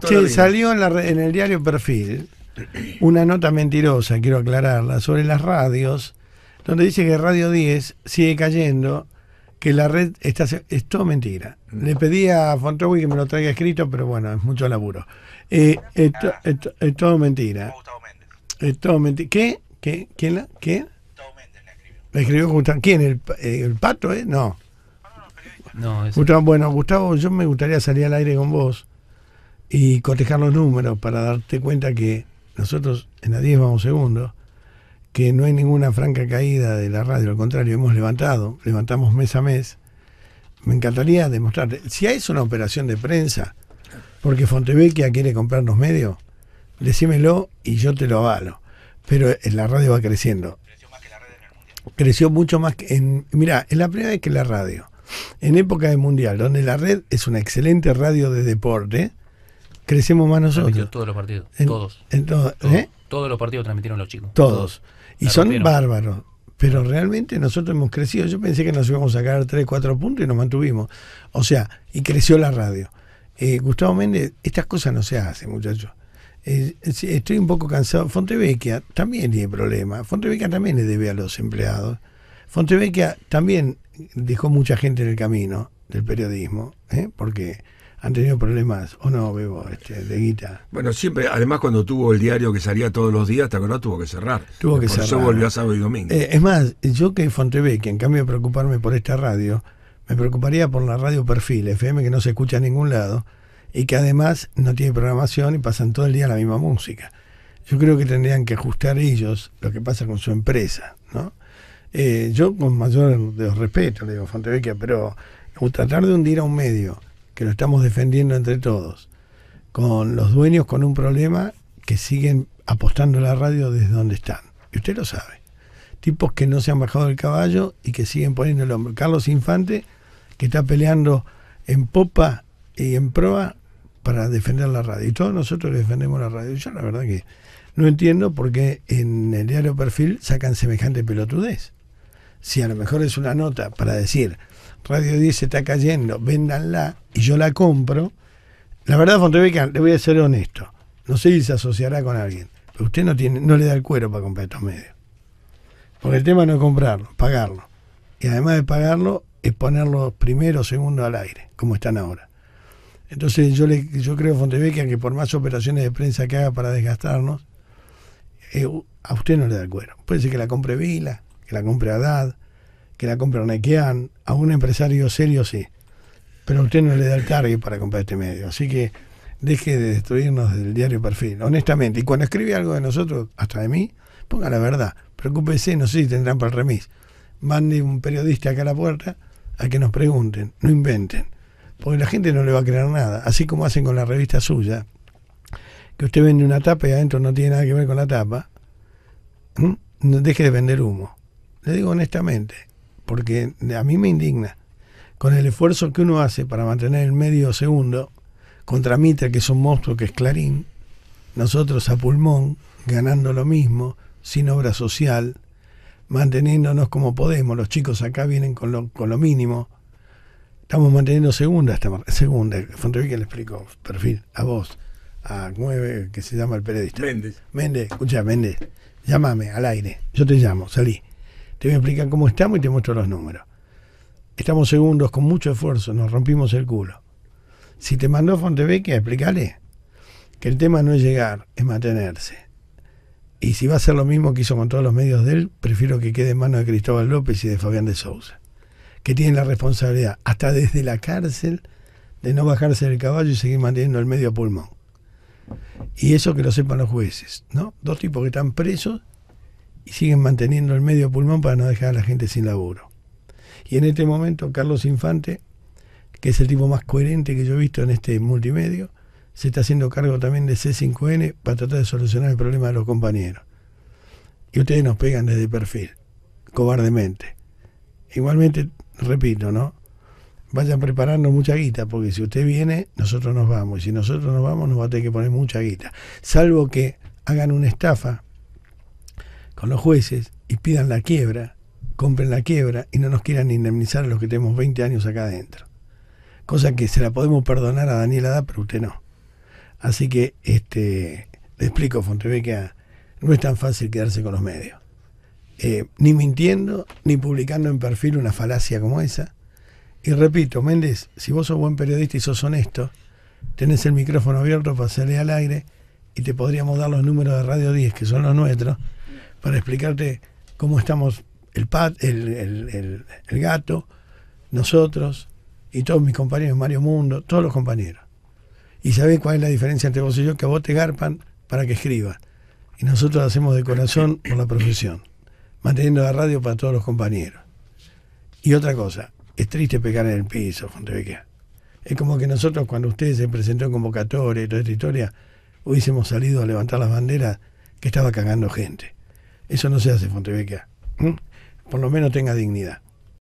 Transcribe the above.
Che, salió en, la, en, el diario Perfil una nota mentirosa, quiero aclararla, sobre las radios, donde dice que Radio 10 sigue cayendo, que la red está... Es todo mentira. Le pedí a Fontowi que me lo traiga escrito, pero bueno, es mucho laburo. Eh, es, todo mentira. Es todo mentira. ¿Qué? ¿Qué? ¿Quién la? ¿Qué? La escribió Gustavo. ¿Quién? ¿El, pato, eh? No. bueno, Gustavo, yo me gustaría salir al aire con vos y cotejar los números para darte cuenta que nosotros en la 10 vamos segundo que no hay ninguna franca caída de la radio, al contrario, hemos levantado, levantamos mes a mes. Me encantaría demostrarte, si hay una operación de prensa, porque Fontevecchia quiere comprarnos medios, decímelo y yo te lo avalo. Pero eh, la radio va creciendo. Creció más que la Creció mucho más que en. Mirá, es la primera vez que la radio, en época de mundial, donde la red es una excelente radio de deporte, Crecemos más nosotros. todos los partidos. todos. En ¿eh? todos, los partidos transmitieron los chicos. Todos. Y son bárbaros. Pero realmente nosotros hemos crecido. Yo pensé que nos íbamos a sacar 3, 4 puntos y nos mantuvimos. O sea, y creció la radio. Eh, Gustavo Méndez, estas cosas no se hacen, muchachos. Eh, estoy un poco cansado. Fontevecchia también tiene problemas. Fontevecchia también le debe a los empleados. Fontevecchia también dejó mucha gente en el camino del periodismo, ¿eh? porque han tenido problemas o no, Bebo, este, de guita. Bueno, siempre, además cuando tuvo el diario que salía todos los días, ¿te acordás? Tuvo que cerrar. Tuvo que cerrar. Eso volvió a sábado y domingo. Eh, es más, yo que Fontevecchia, en cambio de preocuparme por esta radio, me preocuparía por la radio Perfil, FM que no se escucha en ningún lado y que además no tiene programación y pasan todo el día la misma música. Yo creo que tendrían que ajustar ellos lo que pasa con su empresa, ¿no? Eh, yo con mayor respeto le digo a Fontevecchia, pero tratar de hundir a un medio que lo estamos defendiendo entre todos, con los dueños con un problema que siguen apostando la radio desde donde están. Y usted lo sabe. Tipos que no se han bajado del caballo y que siguen poniendo el hombro. Carlos Infante, que está peleando en popa y en proa para defender la radio. Y todos nosotros defendemos la radio. Yo la verdad que no entiendo por qué en el diario Perfil sacan semejante pelotudez si a lo mejor es una nota para decir, Radio 10 está cayendo, véndanla y yo la compro, la verdad, Fontebeca, le voy a ser honesto, no sé si se asociará con alguien, pero usted no, tiene, no le da el cuero para comprar estos medios. Porque el tema no es comprarlo, pagarlo. Y además de pagarlo, es ponerlo primero o segundo al aire, como están ahora. Entonces yo le, yo creo, Fontevecchia, que por más operaciones de prensa que haga para desgastarnos, eh, a usted no le da el cuero. Puede ser que la compre Vila, que la compre DAD, que la compre Nequean, a un empresario serio sí. Pero usted no le da el cargo para comprar este medio. Así que deje de destruirnos del diario perfil, honestamente. Y cuando escribe algo de nosotros, hasta de mí, ponga la verdad. Preocúpese, no sé si tendrán para el remis. Mande un periodista acá a la puerta a que nos pregunten, no inventen. Porque la gente no le va a creer nada. Así como hacen con la revista suya, que usted vende una tapa y adentro no tiene nada que ver con la tapa. Deje de vender humo le digo honestamente, porque a mí me indigna, con el esfuerzo que uno hace para mantener el medio segundo, contra Mitra que es un monstruo que es Clarín, nosotros a pulmón, ganando lo mismo, sin obra social, manteniéndonos como podemos, los chicos acá vienen con lo, con lo mínimo, estamos manteniendo segunda, esta, segunda, que le explico, perfil, a vos, a 9 que se llama el periodista. Méndez. Méndez, escucha, Méndez, llámame al aire, yo te llamo, salí. Te voy a explicar cómo estamos y te muestro los números. Estamos segundos con mucho esfuerzo, nos rompimos el culo. Si te mandó Fontevecchia, explícale que el tema no es llegar, es mantenerse. Y si va a ser lo mismo que hizo con todos los medios de él, prefiero que quede en manos de Cristóbal López y de Fabián de Sousa, que tienen la responsabilidad, hasta desde la cárcel, de no bajarse del caballo y seguir manteniendo el medio pulmón. Y eso que lo sepan los jueces, ¿no? Dos tipos que están presos y siguen manteniendo el medio pulmón para no dejar a la gente sin laburo. Y en este momento Carlos Infante, que es el tipo más coherente que yo he visto en este multimedio, se está haciendo cargo también de C5N para tratar de solucionar el problema de los compañeros. Y ustedes nos pegan desde perfil, cobardemente. Igualmente, repito, ¿no? Vayan preparando mucha guita, porque si usted viene, nosotros nos vamos. Y si nosotros nos vamos, nos va a tener que poner mucha guita. Salvo que hagan una estafa los jueces y pidan la quiebra, compren la quiebra y no nos quieran indemnizar a los que tenemos 20 años acá adentro. Cosa que se la podemos perdonar a Daniel Haddad, pero usted no. Así que este, le explico, Fontevecchia, no es tan fácil quedarse con los medios. Eh, ni mintiendo, ni publicando en perfil una falacia como esa. Y repito, Méndez, si vos sos buen periodista y sos honesto, tenés el micrófono abierto para hacerle al aire y te podríamos dar los números de Radio 10, que son los nuestros, para explicarte cómo estamos el, pat, el, gato, nosotros y todos mis compañeros, Mario Mundo, todos los compañeros. Y sabés cuál es la diferencia entre vos y yo, que a vos te garpan para que escribas. Y nosotros lo hacemos de corazón por la profesión, manteniendo la radio para todos los compañeros. Y otra cosa, es triste pecar en el piso, Fontevecchia. Es como que nosotros, cuando ustedes se presentó en convocatoria y toda esta historia, hubiésemos salido a levantar las banderas que estaba cagando gente. Eso no se hace, Fontevecchia. ¿Mm? Por lo menos tenga dignidad.